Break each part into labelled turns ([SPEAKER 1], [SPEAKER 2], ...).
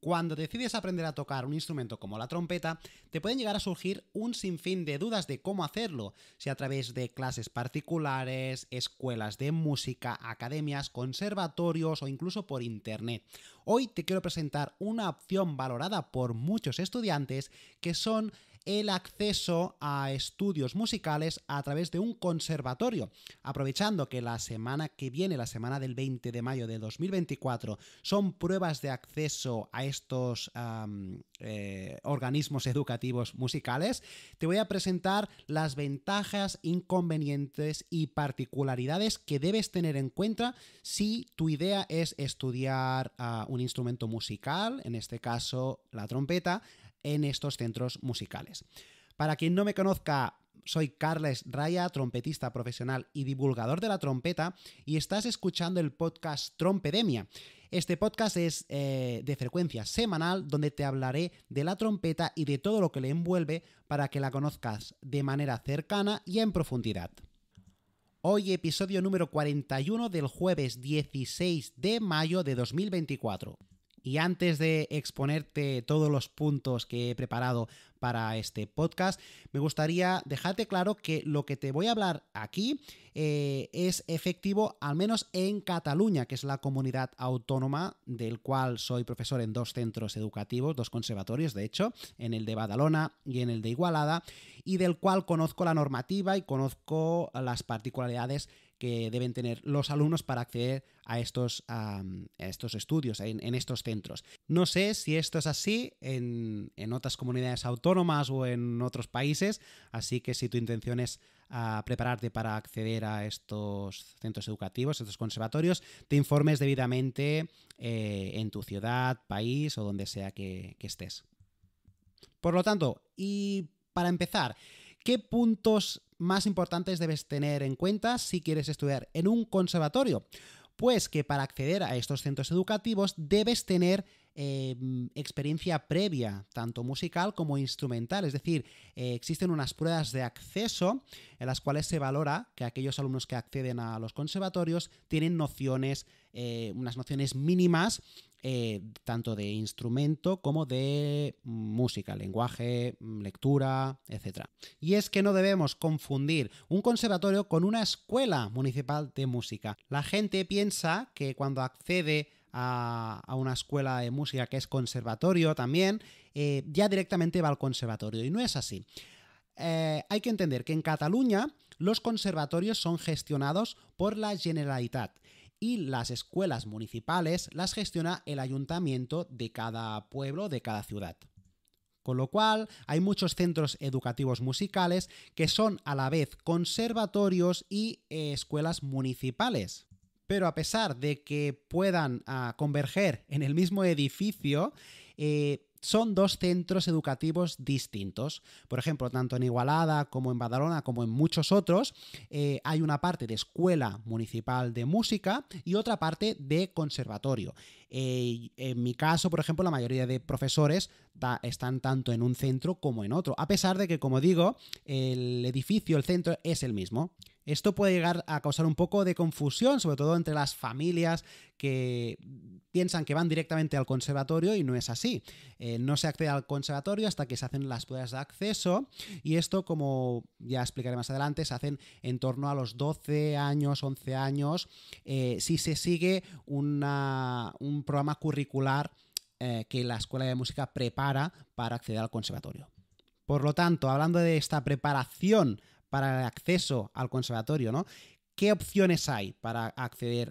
[SPEAKER 1] Cuando decides aprender a tocar un instrumento como la trompeta, te pueden llegar a surgir un sinfín de dudas de cómo hacerlo, si a través de clases particulares, escuelas de música, academias, conservatorios o incluso por internet. Hoy te quiero presentar una opción valorada por muchos estudiantes que son el acceso a estudios musicales a través de un conservatorio. Aprovechando que la semana que viene, la semana del 20 de mayo de 2024, son pruebas de acceso a estos eh, organismos educativos musicales, te voy a presentar las ventajas, inconvenientes y particularidades que debes tener en cuenta si tu idea es estudiar ah, un instrumento musical, en este caso la trompeta, en estos centros musicales. Para quien no me conozca, soy Carles Raya, trompetista profesional y divulgador de la trompeta, y estás escuchando el podcast Trompedemia. Este podcast es eh, de frecuencia semanal donde te hablaré de la trompeta y de todo lo que le envuelve para que la conozcas de manera cercana y en profundidad. Hoy episodio número 41 del jueves 16 de mayo de 2024. Y antes de exponerte todos los puntos que he preparado para este podcast, me gustaría dejarte claro que lo que te voy a hablar aquí eh, es efectivo al menos en Cataluña, que es la comunidad autónoma del cual soy profesor en dos centros educativos, dos conservatorios de hecho, en el de Badalona y en el de Igualada, y del cual conozco la normativa y conozco las particularidades que deben tener los alumnos para acceder a estos, a, estos estudios, en, estos centros. No sé si esto es así en, otras comunidades autónomas o en otros países, así que si tu intención es ah, prepararte para acceder a estos centros educativos, estos conservatorios, te informes debidamente eh, en tu ciudad, país o donde sea que estés. Por lo tanto, y para empezar, ¿qué puntos más importantes debes tener en cuenta si quieres estudiar en un conservatorio? Pues que para acceder a estos centros educativos debes tener Em, experiencia previa, tanto musical como instrumental. Es decir, eh, existen unas pruebas de acceso en las cuales se valora que aquellos alumnos que acceden a los conservatorios tienen nociones, eh, unas nociones mínimas eh, tanto de instrumento como de mm, música, lenguaje, mm, lectura, etc. Y es que no debemos confundir un conservatorio con una escuela municipal de música. La gente piensa que cuando accede a, una escuela de música que es conservatorio también, eh, ya directamente va al conservatorio. Y no es así. Eh, hay que entender que en Cataluña los conservatorios son gestionados por la Generalitat y las escuelas municipales las gestiona el ayuntamiento de cada pueblo, de cada ciudad. Con lo cual, hay muchos centros educativos musicales que son a la vez conservatorios y eh, escuelas municipales pero a pesar de que puedan ah, converger en el mismo edificio, eh, son dos centros educativos distintos. Por ejemplo, tanto en Igualada como en Badalona, como en muchos otros, eh, hay una parte de escuela municipal de música y otra parte de conservatorio. Eh, en mi caso, por ejemplo, la mayoría de profesores están tanto en un centro como en otro, a pesar de que, como digo, el edificio, el centro es el mismo. Esto puede llegar a causar un poco de confusión, sobre todo entre las familias que piensan que van directamente al conservatorio y no es así. Eh, no se accede al conservatorio hasta que se hacen las pruebas de acceso y esto, como ya explicaré más adelante, se hacen en torno a los 12 años, 11 años, eh, si se sigue un programa curricular eh, que la escuela de música prepara para acceder al conservatorio. Por lo tanto, hablando de esta preparación para el acceso al conservatorio, ¿Qué opciones hay para acceder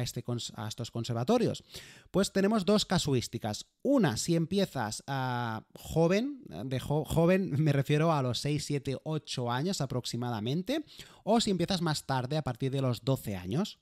[SPEAKER 1] este a, estos conservatorios? Pues tenemos dos casuísticas. Una, si empiezas ah, joven, de joven me refiero a los 6, 7, 8 años aproximadamente, o si empiezas más tarde, a partir de los 12 años.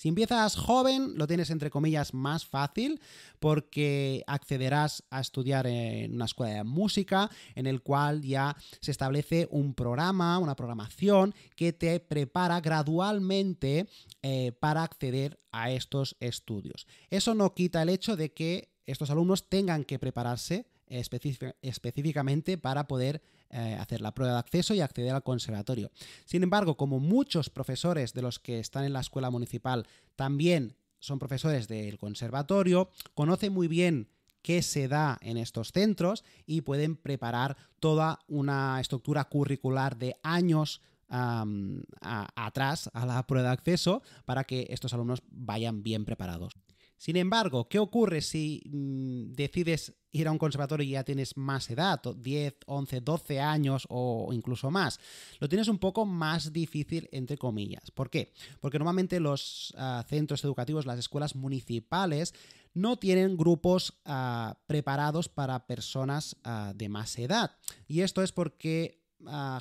[SPEAKER 1] Si empiezas joven, lo tienes entre comillas más fácil porque accederás a estudiar en una escuela de música en el cual ya se establece un programa, una programación que te prepara gradualmente eh, para acceder a estos estudios. Eso no quita el hecho de que estos alumnos tengan que prepararse específicamente para poder eh, hacer la prueba de acceso y acceder al conservatorio. Sin embargo, como muchos profesores de los que están en la escuela municipal también son profesores del conservatorio, conocen muy bien qué se da en estos centros y pueden preparar toda una estructura curricular de años atrás a la prueba de acceso para que estos alumnos vayan bien preparados. Sin embargo, ¿qué ocurre si mm, decides ir a un conservatorio y ya tienes más edad, 10, 11, 12 años o incluso más? Lo tienes un poco más difícil, entre comillas. ¿Por qué? Porque normalmente los ah, centros educativos, las escuelas municipales, no tienen grupos ah, preparados para personas ah, de más edad. Y esto es porque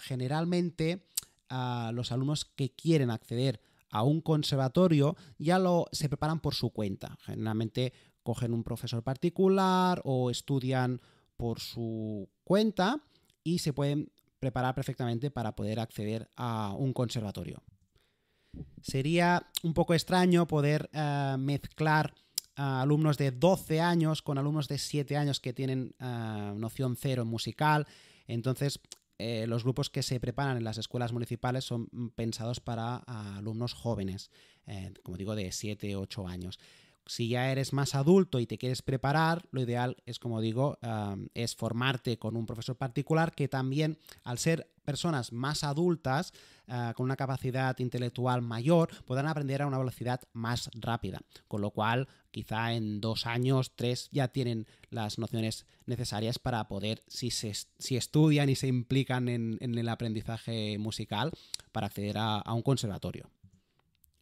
[SPEAKER 1] generalmente los alumnos que quieren acceder a un conservatorio, ya lo, se preparan por su cuenta. Generalmente cogen un profesor particular o estudian por su cuenta y se pueden preparar perfectamente para poder acceder a un conservatorio. Sería un poco extraño poder eh, mezclar eh, alumnos de 12 años con alumnos de 7 años que tienen eh, noción cero en musical. Entonces, eh, los grupos que se preparan en las escuelas municipales son mm, pensados para ah, alumnos jóvenes, eh, como digo, de 7, 8 años si ya eres más adulto y te quieres preparar, lo ideal es, como digo, es formarte con un profesor particular que también, al ser personas más adultas, ah, con una capacidad intelectual mayor, puedan aprender a una velocidad más rápida. Con lo cual, quizá en dos años, tres, ya tienen las nociones necesarias para poder, si, si estudian y se implican en, el aprendizaje musical, para acceder a un conservatorio.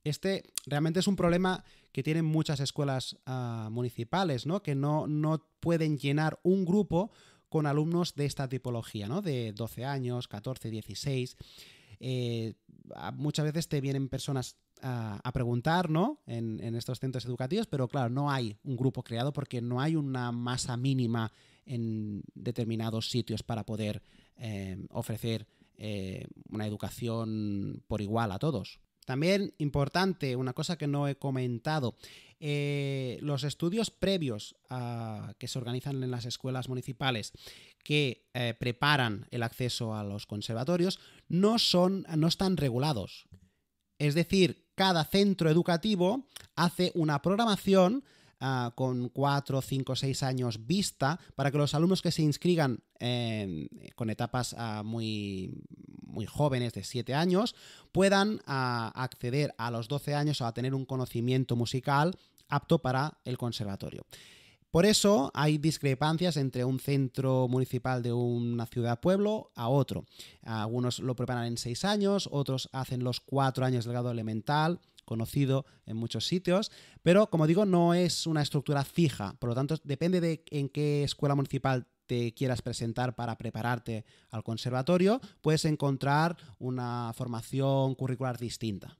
[SPEAKER 1] Este realmente es un problema que tienen muchas escuelas ah, municipales, ¿no? Que no, pueden llenar un grupo con alumnos de esta tipología, ¿no? De 12 años, 14, 16. Eh, muchas veces te vienen personas ah, a, preguntar, ¿no? En, estos centros educativos, pero claro, no hay un grupo creado porque no hay una masa mínima en determinados sitios para poder eh, ofrecer eh, una educación por igual a todos. También importante, una cosa que no he comentado, eh, los estudios previos que se organizan en las escuelas municipales que eh, preparan el acceso a los conservatorios no, son, no están regulados. Es decir, cada centro educativo hace una programación Ah, con 4, 5, 6 años vista para que los alumnos que se inscriban em, con etapas ah, muy, jóvenes de 7 años puedan ah, acceder a los 12 años o a tener un conocimiento musical apto para el conservatorio. Por eso hay discrepancias entre un centro municipal de una ciudad-pueblo a otro. Algunos lo preparan en seis años, otros hacen los cuatro años del grado elemental, conocido en muchos sitios, pero como digo, no es una estructura fija, por lo tanto depende de en qué escuela municipal te quieras presentar para prepararte al conservatorio, puedes encontrar una formación curricular distinta.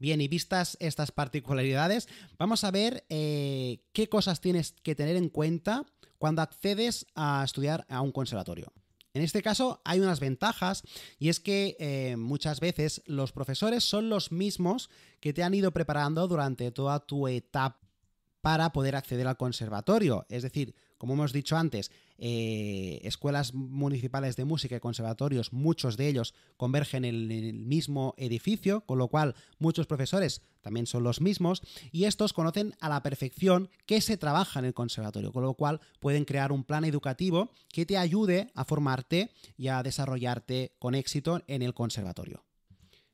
[SPEAKER 1] Bien, y vistas estas particularidades, vamos a ver eh, qué cosas tienes que tener en cuenta cuando accedes a estudiar a un conservatorio. En este caso hay unas ventajas y es que eh, muchas veces los profesores son los mismos que te han ido preparando durante toda tu etapa para poder acceder al conservatorio. Es decir, como hemos dicho antes, eh, escuelas municipales de música y conservatorios, muchos de ellos convergen en el mismo edificio, con lo cual muchos profesores también son los mismos y estos conocen a la perfección qué se trabaja en el conservatorio, con lo cual pueden crear un plan educativo que te ayude a formarte y a desarrollarte con éxito en el conservatorio.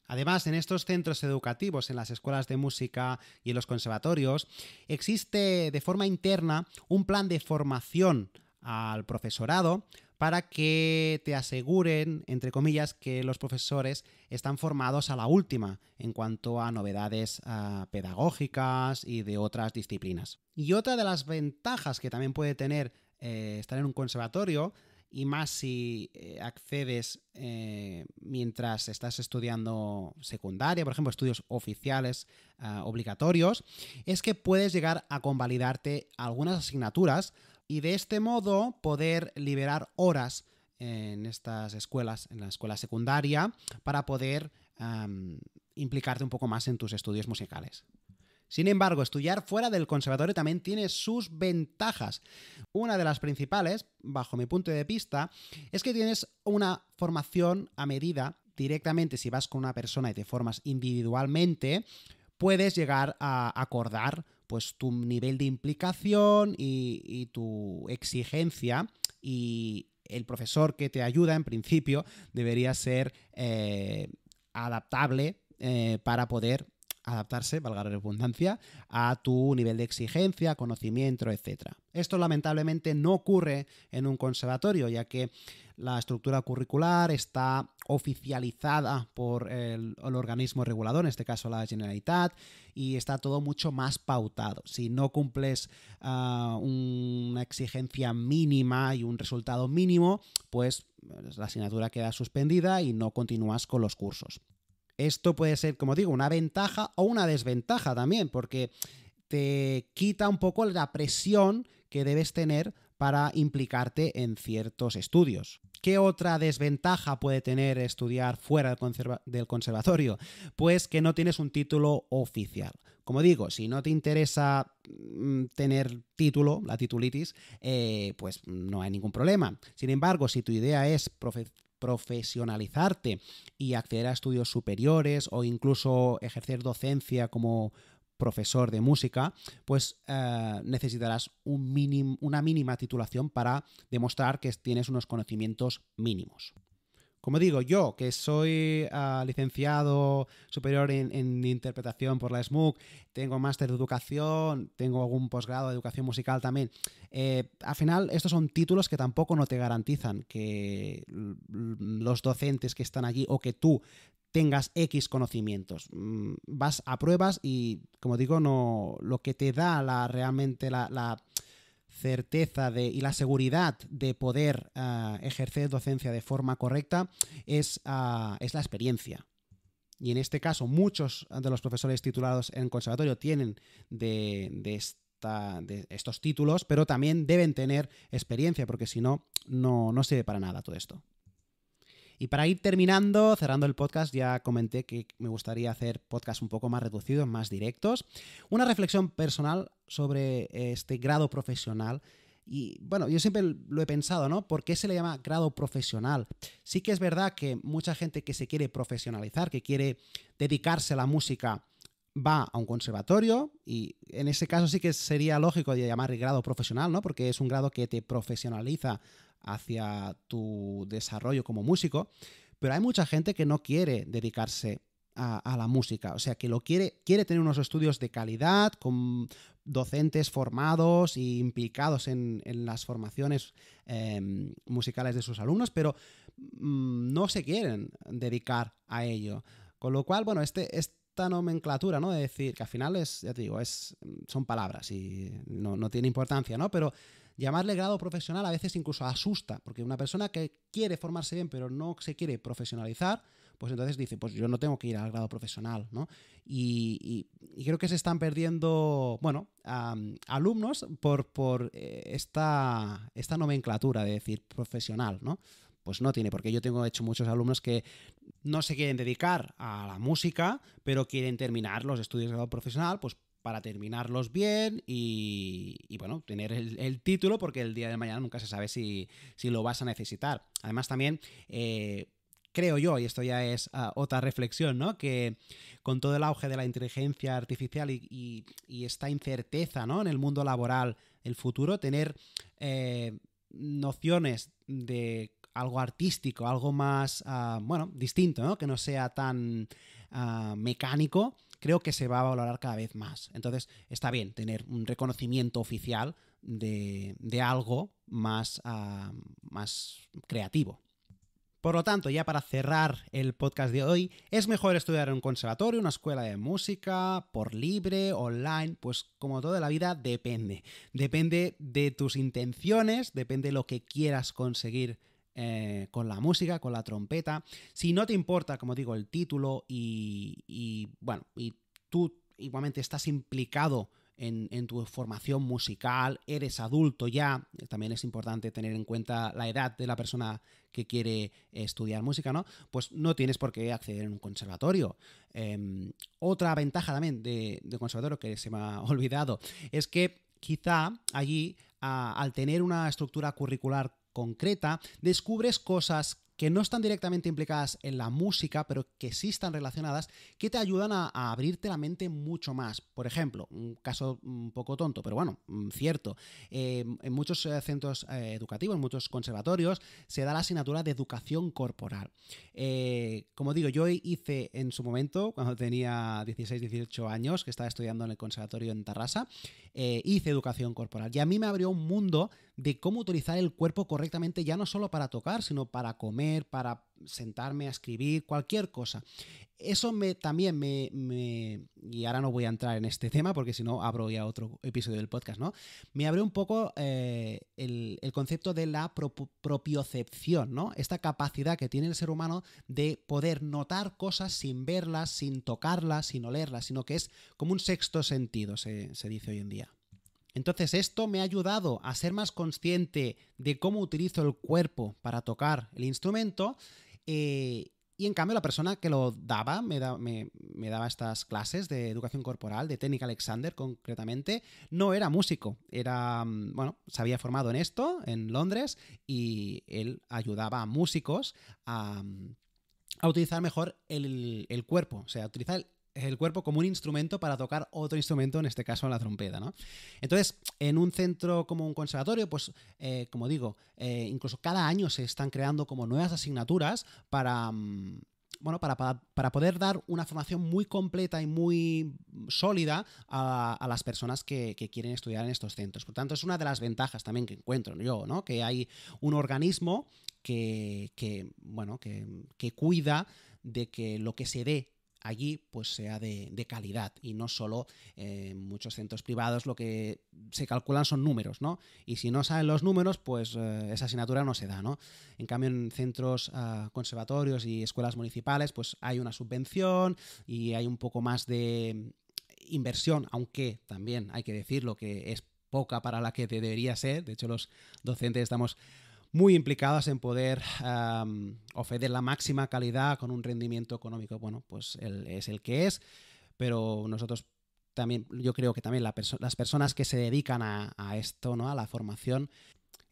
[SPEAKER 1] Además, en estos centros educativos, en las escuelas de música y en los conservatorios, existe de forma interna un plan de formación al profesorado para que te aseguren, entre comillas, que los profesores están formados a la última en cuanto a novedades ah, pedagógicas y de otras disciplinas. Y otra de las ventajas que también puede tener eh, estar en un conservatorio, y más si eh, accedes eh, mientras estás estudiando secundaria, por ejemplo, estudios oficiales ah, obligatorios, es que puedes llegar a convalidarte algunas asignaturas y de este modo poder liberar horas en estas escuelas, en la escuela secundaria, para poder implicarte un poco más en tus estudios musicales. Sin embargo, estudiar fuera del conservatorio también tiene sus ventajas. Una de las principales, bajo mi punto de vista, es que tienes una formación a medida directamente si vas con una persona y te formas individualmente, puedes llegar a acordar pues tu nivel de implicación y, tu exigencia y el profesor que te ayuda en principio debería ser eh, adaptable eh, para poder adaptarse, valga la redundancia, a tu nivel de exigencia, conocimiento, etc. Esto lamentablemente no ocurre en un conservatorio, ya que la estructura curricular está oficializada por el, organismo regulador, en este caso la Generalitat, y está todo mucho más pautado. Si no cumples ah, una exigencia mínima y un resultado mínimo, pues la asignatura queda suspendida y no continúas con los cursos. Esto puede ser, como digo, una ventaja o una desventaja también, porque te quita un poco la presión que debes tener para implicarte en ciertos estudios. ¿Qué otra desventaja puede tener estudiar fuera del, conservatorio? Pues que no tienes un título oficial. Como digo, si no te interesa mm, tener título, la titulitis, eh, pues no hay ningún problema. Sin embargo, si tu idea es profesionalizarte y acceder a estudios superiores o incluso ejercer docencia como profesor de música, pues eh, necesitarás una mínima titulación para demostrar que tienes unos conocimientos mínimos. Como digo, yo que soy eh, licenciado superior en, interpretación por la SMUC, tengo máster de educación, tengo algún posgrado de educación musical también. Eh, al final, estos son títulos que tampoco no te garantizan que los docentes que están allí o que tú tengas X conocimientos. Mm, vas a pruebas y, como digo, no lo que te da la, realmente la, certeza de, y la seguridad de poder ah, ejercer docencia de forma correcta es, ah, es la experiencia. Y en este caso, muchos de los profesores titulados en conservatorio tienen de, de, estos títulos, pero también deben tener experiencia, porque si no, no, no sirve para nada todo esto. Y para ir terminando, cerrando el podcast, ya comenté que me gustaría hacer podcasts un poco más reducidos, más directos. Una reflexión personal sobre eh, este grado profesional. Y bueno, yo siempre lo he pensado, ¿no? ¿Por qué se le llama grado profesional? Sí que es verdad que mucha gente que se quiere profesionalizar, que quiere dedicarse a la música, va a un conservatorio y en ese caso sí que sería lógico de llamar grado profesional, ¿no? Porque es un grado que te profesionaliza hacia tu desarrollo como músico, pero hay mucha gente que no quiere dedicarse a, la música. O sea, que lo quiere, quiere tener unos estudios de calidad, con docentes formados y implicados en, las formaciones em, musicales de sus alumnos, pero mm, no se quieren dedicar a ello. Con lo cual, bueno, este, esta nomenclatura, ¿no? De decir, que al final es, ya te digo, es, son palabras y no, tiene importancia, ¿no? Pero Llamarle grado profesional a veces incluso asusta, porque una persona que quiere formarse bien pero no se quiere profesionalizar, pues entonces dice, pues yo no tengo que ir al grado profesional, ¿no? Y, creo que se están perdiendo, bueno, alumnos por, por eh, esta, esta nomenclatura de decir profesional, ¿no? Pues no tiene, porque yo tengo hecho muchos alumnos que no se quieren dedicar a la música, pero quieren terminar los estudios de grado profesional, pues para terminarlos bien y, bueno, tener el, título porque el día de mañana nunca se sabe si, lo vas a necesitar. Además también... Eh, creo yo, y esto ya es ah, otra reflexión, ¿no? Que con todo el auge de la inteligencia artificial y, esta incerteza, ¿no? En el mundo laboral, el futuro, tener eh, nociones de algo artístico, algo más, ah, bueno, distinto, ¿no? Que no sea tan ah, mecánico, creo que se va a valorar cada vez más. Entonces, está bien tener un reconocimiento oficial de, algo más, ah, más creativo. Por lo tanto, ya para cerrar el podcast de hoy, es mejor estudiar en un conservatorio, una escuela de música, por libre, online, pues como toda la vida depende. Depende de tus intenciones, depende de lo que quieras conseguir eh, con la música, con la trompeta. Si no te importa, como digo, el título y, bueno, y tú igualmente estás implicado en, tu formación musical, eres adulto ya, también es importante tener en cuenta la edad de la persona que quiere estudiar música, ¿no? Pues no tienes por qué acceder a un conservatorio. Em, otra ventaja también de, conservatorio que se me ha olvidado es que quizá allí, al tener una estructura curricular concreta, descubres cosas que no están directamente implicadas en la música, pero que sí están relacionadas, que te ayudan a, abrirte la mente mucho más. Por ejemplo, un caso un poco tonto, pero bueno, mm, cierto, em, en muchos eh, centros eh, educativos, en muchos conservatorios, se da la asignatura de educación corporal. Eh, como digo, yo hice en su momento, cuando tenía 16, 18 años, que estaba estudiando en el conservatorio en Tarrasa, hice educación corporal y a mí me abrió un mundo de cómo utilizar el cuerpo correctamente, ya no solo para tocar, sino para comer, para sentarme a escribir, cualquier cosa. Eso me, también me, Y ahora no voy a entrar en este tema porque si no abro ya otro episodio del podcast, ¿no? Me abre un poco eh, el, concepto de la propiocepción, ¿no? Esta capacidad que tiene el ser humano de poder notar cosas sin verlas, sin tocarlas, sin olerlas, sino que es como un sexto sentido, se dice hoy en día. Entonces esto me ha ayudado a ser más consciente de cómo utilizo el cuerpo para tocar el instrumento. Eh, y en cambio la persona que lo daba, me, daba estas clases de educación corporal, de técnica Alexander concretamente, no era músico, era, mm, bueno, se había formado en esto, en Londres, y él ayudaba a músicos a, mm, utilizar mejor el, cuerpo, o sea, a utilizar el cuerpo como un instrumento para tocar otro instrumento, en este caso la trompeta, ¿no? Entonces, en un centro como un conservatorio, pues, eh, como digo, eh, incluso cada año se están creando como nuevas asignaturas para... Mm, bueno, para, para, poder dar una formación muy completa y muy sólida a, las personas que, quieren estudiar en estos centros. Por tanto, es una de las ventajas también que encuentro yo, ¿no? Que hay un organismo que, bueno, que, que, cuida de que lo que se dé allí pues sea de, calidad y no solo eh, en muchos centros privados lo que se calculan son números, ¿no? Y si no saben los números, pues eh, esa asignatura no se da, ¿no? En cambio, en centros ah, conservatorios y escuelas municipales, pues hay una subvención y hay un poco más de mm, inversión, aunque también hay que decir lo que es poca para la que debería ser. De hecho, los docentes estamos muy implicadas en poder ofrecer la máxima calidad con un rendimiento económico, bueno, pues es el que es, pero nosotros también, yo creo que también las personas que se dedican a, esto, ¿no? A la formación,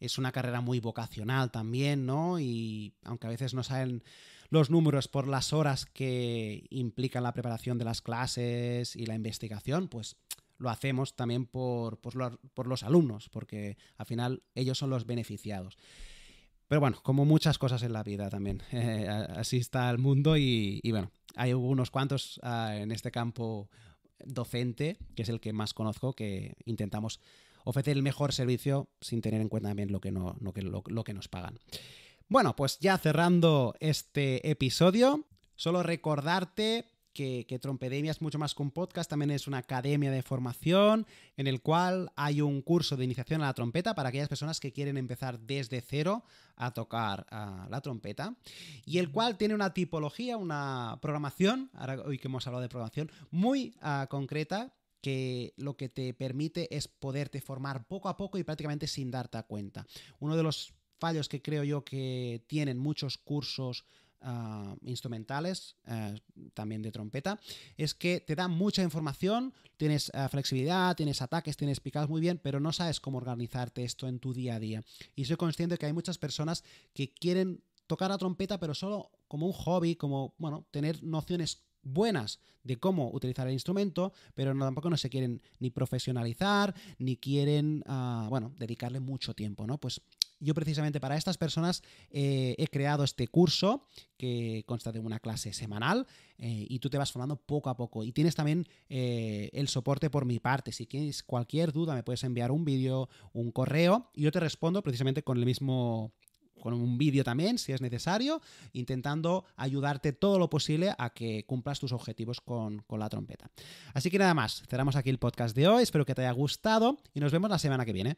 [SPEAKER 1] es una carrera muy vocacional también, ¿no? Y aunque a veces no salen los números por las horas que implican la preparación de las clases y la investigación, pues lo hacemos también por, por, por los alumnos, porque al final ellos son los beneficiados. Pero bueno, como muchas cosas en la vida también, eh, así está el mundo y, bueno, hay unos cuantos ah, en este campo docente, que es el que más conozco, que intentamos ofrecer el mejor servicio sin tener en cuenta también lo que, no, que, lo que nos pagan. Bueno, pues ya cerrando este episodio, solo recordarte que, Trompedemia es mucho más con podcast, también es una academia de formación en el cual hay un curso de iniciación a la trompeta para aquellas personas que quieren empezar desde cero a tocar la trompeta y el cual tiene una tipología, una programación, ahora hoy que hemos hablado de programación, muy ah, concreta que lo que te permite es poderte formar poco a poco y prácticamente sin darte cuenta. Uno de los fallos que creo yo que tienen muchos cursos Ah, instrumentales, eh, también de trompeta, es que te da mucha información, tienes ah, flexibilidad, tienes ataques, tienes picados muy bien, pero no sabes cómo organizarte esto en tu día a día. Y soy consciente de que hay muchas personas que quieren tocar la trompeta, pero solo como un hobby, como, bueno, tener nociones buenas de cómo utilizar el instrumento, pero no, tampoco no se quieren ni profesionalizar, ni quieren, ah, bueno, dedicarle mucho tiempo, ¿no? Pues yo precisamente para estas personas eh, he creado este curso que consta de una clase semanal eh, y tú te vas formando poco a poco. Y tienes también eh, el soporte por mi parte. Si tienes cualquier duda me puedes enviar un vídeo, un correo y yo te respondo precisamente con el mismo con un vídeo también, si es necesario, intentando ayudarte todo lo posible a que cumplas tus objetivos con, con, la trompeta. Así que nada más, cerramos aquí el podcast de hoy, espero que te haya gustado y nos vemos la semana que viene.